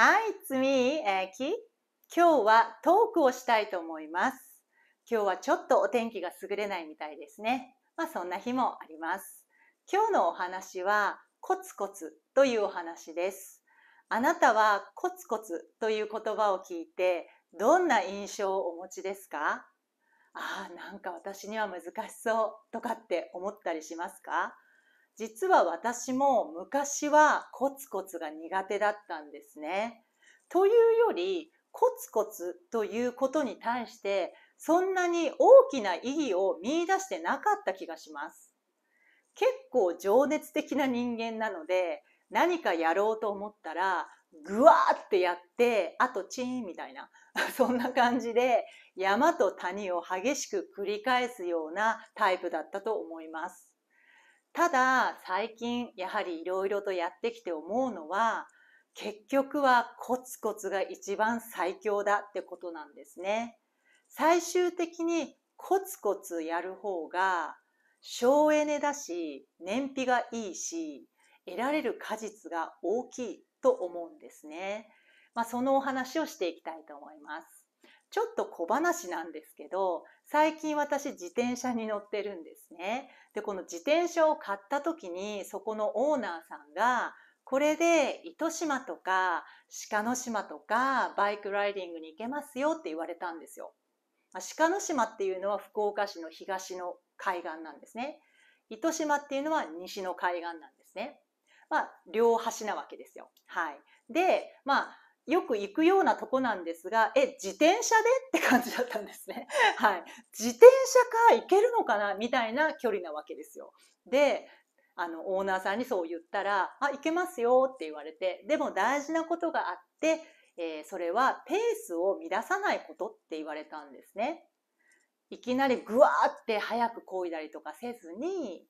はい、次、えー、き、今日はトークをしたいと思います。今日はちょっとお天気が優れないみたいですね。まあそんな日もあります。今日のお話はコツコツというお話です。あなたはコツコツという言葉を聞いてどんな印象をお持ちですかああ、なんか私には難しそうとかって思ったりしますか実は私も昔はコツコツが苦手だったんですね。というより、コツコツということに対して、そんなに大きな意義を見出してなかった気がします。結構情熱的な人間なので、何かやろうと思ったら、ぐわーってやって、あとチーンみたいな、そんな感じで山と谷を激しく繰り返すようなタイプだったと思います。ただ最近やはりいろいろとやってきて思うのは結局はコツコツが一番最強だってことなんですね。最終的にコツコツやる方が省エネだし燃費がいいし得られる果実が大きいと思うんですね。まあ、そのお話をしていきたいと思います。ちょっと小話なんですけど、最近私自転車に乗ってるんですね。で、この自転車を買った時に、そこのオーナーさんが、これで糸島とか鹿の島とかバイクライディングに行けますよって言われたんですよ。鹿の島っていうのは福岡市の東の海岸なんですね。糸島っていうのは西の海岸なんですね。まあ、両端なわけですよ。はい。で、まあ、よく行くようなとこなんですが、え、自転車でって感じだったんですね。はい。自転車か行けるのかなみたいな距離なわけですよ。で、あの、オーナーさんにそう言ったら、あ、行けますよって言われて、でも大事なことがあって、えー、それはペースを乱さないことって言われたんですね。いきなりぐわーって早く漕いだりとかせずに、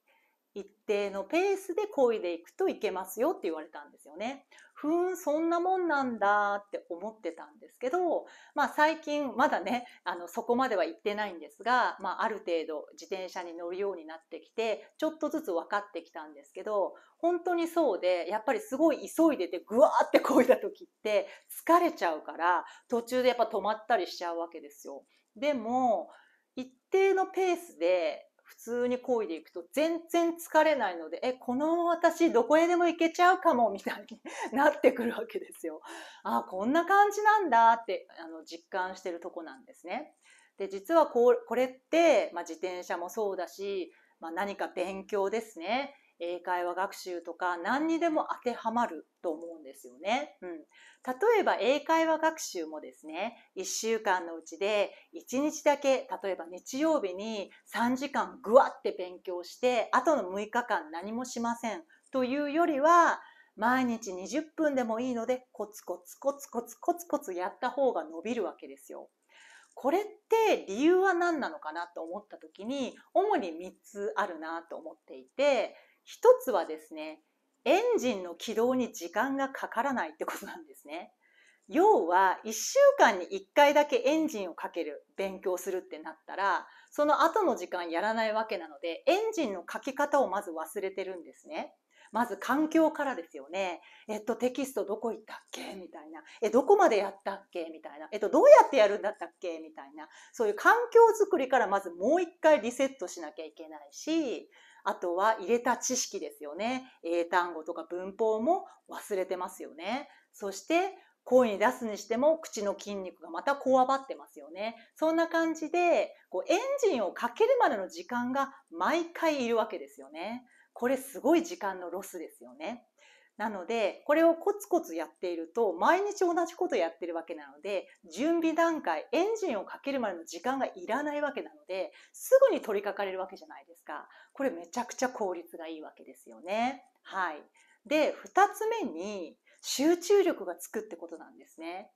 一定のペースで漕いでいくといけますよって言われたんですよね。ふーん、そんなもんなんだって思ってたんですけど、まあ最近まだね、あのそこまでは行ってないんですが、まあある程度自転車に乗るようになってきて、ちょっとずつ分かってきたんですけど、本当にそうで、やっぱりすごい急いでてぐわーって漕いだ時って疲れちゃうから、途中でやっぱ止まったりしちゃうわけですよ。でも、一定のペースで通に漕いでいくと全然疲れないので、え、この私どこへでも行けちゃうかもみたいに なってくるわけですよ。あ、こんな感じなんだってあの実感してるとこなんですね。で、実はこうこれって、まあ、自転車もそうだし、まあ、何か勉強ですね。英会話学習とか何にでも当てはまると思うんですよね。うん、例えば英会話学習もですね、1週間のうちで1日だけ、例えば日曜日に3時間ぐわって勉強して、あとの6日間何もしませんというよりは、毎日20分でもいいので、コツコツコツコツコツコツやった方が伸びるわけですよ。これって理由は何なのかなと思った時に主に3つあるなと思っていて一つはですねエンジンの起動に時間がかからないってことなんですね。要は1週間に1回だけエンジンをかける勉強するってなったらその後の時間やらないわけなのでエンジンのかけ方をまず忘れてるんですね。まず環境からですよね。えっと、テキストどこ行ったっけみたいな。え、どこまでやったっけみたいな。えっと、どうやってやるんだったっけみたいな。そういう環境づくりからまずもう一回リセットしなきゃいけないし、あとは入れた知識ですよね。英単語とか文法も忘れてますよね。そして声に出すにしても口の筋肉がまたこわばってますよね。そんな感じでこうエンジンをかけるまでの時間が毎回いるわけですよね。これすごい時間のロスですよね。なのでこれをコツコツやっていると毎日同じことやってるわけなので準備段階エンジンをかけるまでの時間がいらないわけなのですぐに取り掛かれるわけじゃないですかこれめちゃくちゃ効率がいいわけですよね。はい、で2つ目に集中力がつくってことなんですね。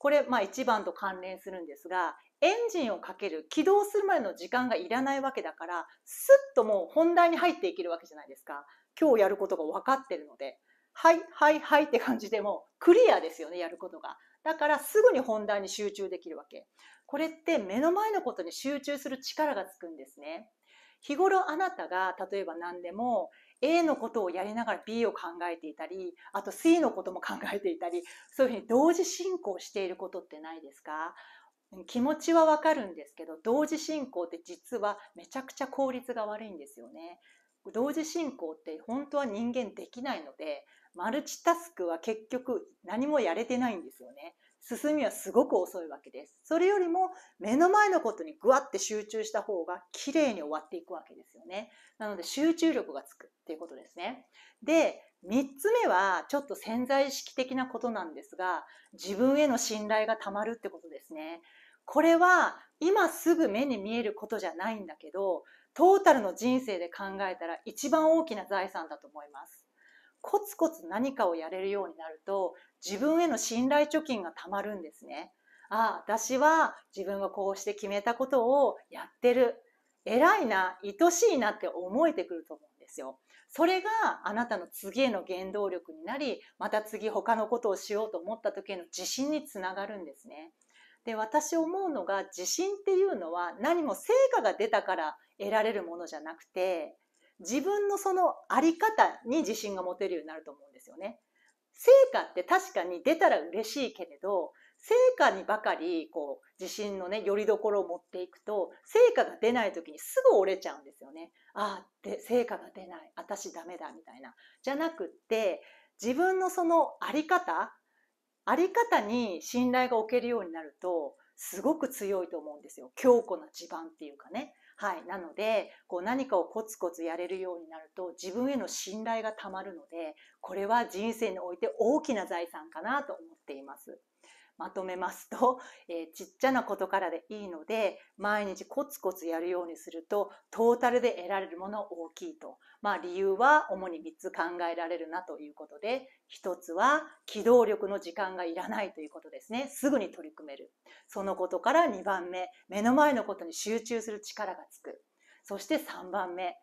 これ、まあ、一番と関連するんですがエンジンをかける起動するまでの時間がいらないわけだからすっともう本題に入っていけるわけじゃないですか今日やることが分かってるのではいはいはいって感じでもクリアですよねやることが。だからすぐに本題に集中できるわけ。これって目の前のことに集中する力がつくんですね。日頃あなたが例えば何でも A のことをやりながら B を考えていたりあと C のことも考えていたりそういうふうに同時進行していることってないですか気持ちはわかるんですけど同時進行って実はめちゃくちゃ効率が悪いんですよね。同時進行って本当は人間できないのでマルチタスクは結局何もやれてないんですよね。進みはすごく遅いわけです。それよりも目の前のことにぐわって集中した方が綺麗に終わっていくわけですよね。なので集中力がつくっていうことですね。で、3つ目はちょっと潜在意識的なことなんですが、自分への信頼がたまるってことですね。これは今すぐ目に見えることじゃないんだけど、トータルの人生で考えたら一番大きな財産だと思います。コツコツ何かをやれるようになると自分への信頼貯金がたまるんですね。ああ、私は自分がこうして決めたことをやってる。偉いな、愛しいなって思えてくると思うんですよ。それがあなたの次への原動力になり、また次他のことをしようと思った時への自信につながるんですね。で、私思うのが自信っていうのは何も成果が出たから得られるものじゃなくて、自分のそのあり方に自信が持てるようになると思うんですよね。成果って確かに出たら嬉しいけれど成果にばかりこう自信のねよりどころを持っていくと成果が出ない時にすぐ折れちゃうんですよね。ああで成果が出ない私ダメだみたいな。じゃなくって自分のそのあり方あり方に信頼が置けるようになるとすごく強いと思うんですよ強固な地盤っていうかね。はい。なので、こう何かをコツコツやれるようになると、自分への信頼がたまるので、これは人生において大きな財産かなと思っています。まとめますと、えー、ちっちゃなことからでいいので、毎日コツコツやるようにすると、トータルで得られるもの大きいと。まあ理由は主に3つ考えられるなということで、1つは機動力の時間がいらないということですね。すぐに取り組める。そのことから2番目、目の前のことに集中する力がつく。そして3番目、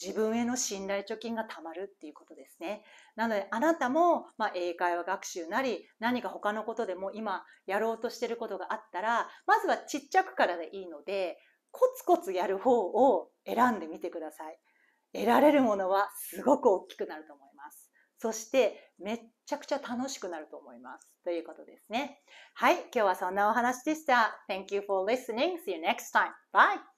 自分への信頼貯金がたまるっていうことですね。なのであなたも、まあ、英会話学習なり何か他のことでも今やろうとしてることがあったらまずはちっちゃくからでいいのでコツコツやる方を選んでみてください。得られるものはすごく大きくなると思います。そしてめっちゃくちゃ楽しくなると思います。ということですね。はい、今日はそんなお話でした。Thank you for listening. See you next time. Bye!